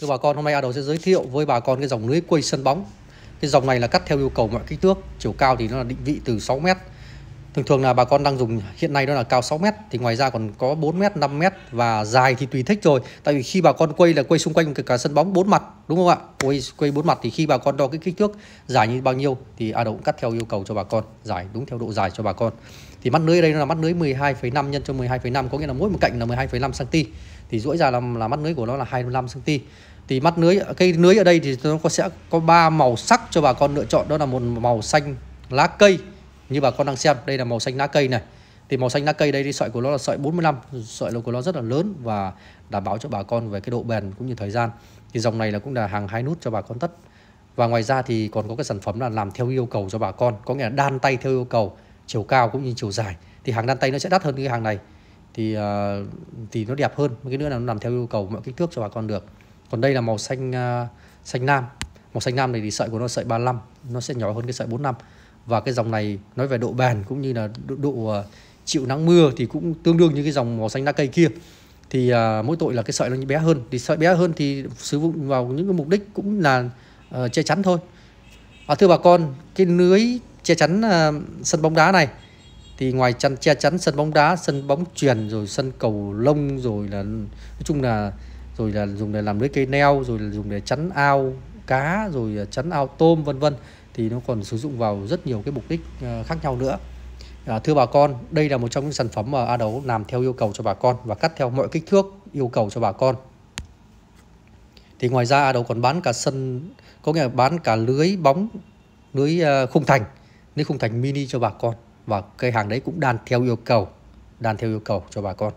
Thưa bà con, hôm nay a đầu sẽ giới thiệu với bà con cái dòng lưới quây sân bóng. Cái dòng này là cắt theo yêu cầu mọi kích thước, chiều cao thì nó là định vị từ 6 mét Thường thường là bà con đang dùng hiện nay đó là cao 6 mét thì ngoài ra còn có 4 mét, 5 mét và dài thì tùy thích rồi. Tại vì khi bà con quay là quay xung quanh cả sân bóng bốn mặt đúng không ạ? Quay quay bốn mặt thì khi bà con đo cái kích thước dài như bao nhiêu thì a à, đậu cũng cắt theo yêu cầu cho bà con, dài đúng theo độ dài cho bà con. Thì mắt lưới đây là mắt lưới 12,5 nhân cho 12,5 có nghĩa là mỗi một cạnh là 12,5 cm. Thì duỗi ra là là mắt lưới của nó là 25 cm thì mắt lưới cây lưới ở đây thì nó có sẽ có ba màu sắc cho bà con lựa chọn đó là một màu xanh lá cây như bà con đang xem đây là màu xanh lá cây này thì màu xanh lá cây đây thì sợi của nó là sợi 45 sợi của nó rất là lớn và đảm bảo cho bà con về cái độ bền cũng như thời gian thì dòng này là cũng là hàng hai nút cho bà con tất và ngoài ra thì còn có cái sản phẩm là làm theo yêu cầu cho bà con có nghĩa là đan tay theo yêu cầu chiều cao cũng như chiều dài thì hàng đan tay nó sẽ đắt hơn cái hàng này thì uh, thì nó đẹp hơn cái nữa là nó làm theo yêu cầu mọi kích thước cho bà con được còn đây là màu xanh uh, xanh nam màu xanh nam này thì sợi của nó sợi 35 nó sẽ nhỏ hơn cái sợi 45 và cái dòng này nói về độ bền cũng như là độ, độ ờ, chịu nắng mưa thì cũng tương đương như cái dòng màu xanh lá cây kia thì à, mỗi tội là cái sợi nó bé hơn thì sợi bé hơn thì sử dụng vào những cái mục đích cũng là uh, che chắn thôi à, thưa bà con cái lưới che chắn uh, sân bóng đá này thì ngoài chăn che chắn sân bóng đá sân bóng truyền rồi sân cầu lông rồi là nói chung là rồi là dùng để làm lưới cây neo rồi là dùng để chắn ao cá rồi chắn ao tôm vân vân thì nó còn sử dụng vào rất nhiều cái mục đích ờ, khác nhau nữa à, thưa bà con đây là một trong những sản phẩm mà a đấu làm theo yêu cầu cho bà con và cắt theo mọi kích thước yêu cầu cho bà con thì ngoài ra a đấu còn bán cả sân có nghĩa là bán cả lưới bóng lưới ờ, khung thành lưới khung thành mini cho bà con và cái hàng đấy cũng đàn theo yêu cầu đàn theo yêu cầu cho bà con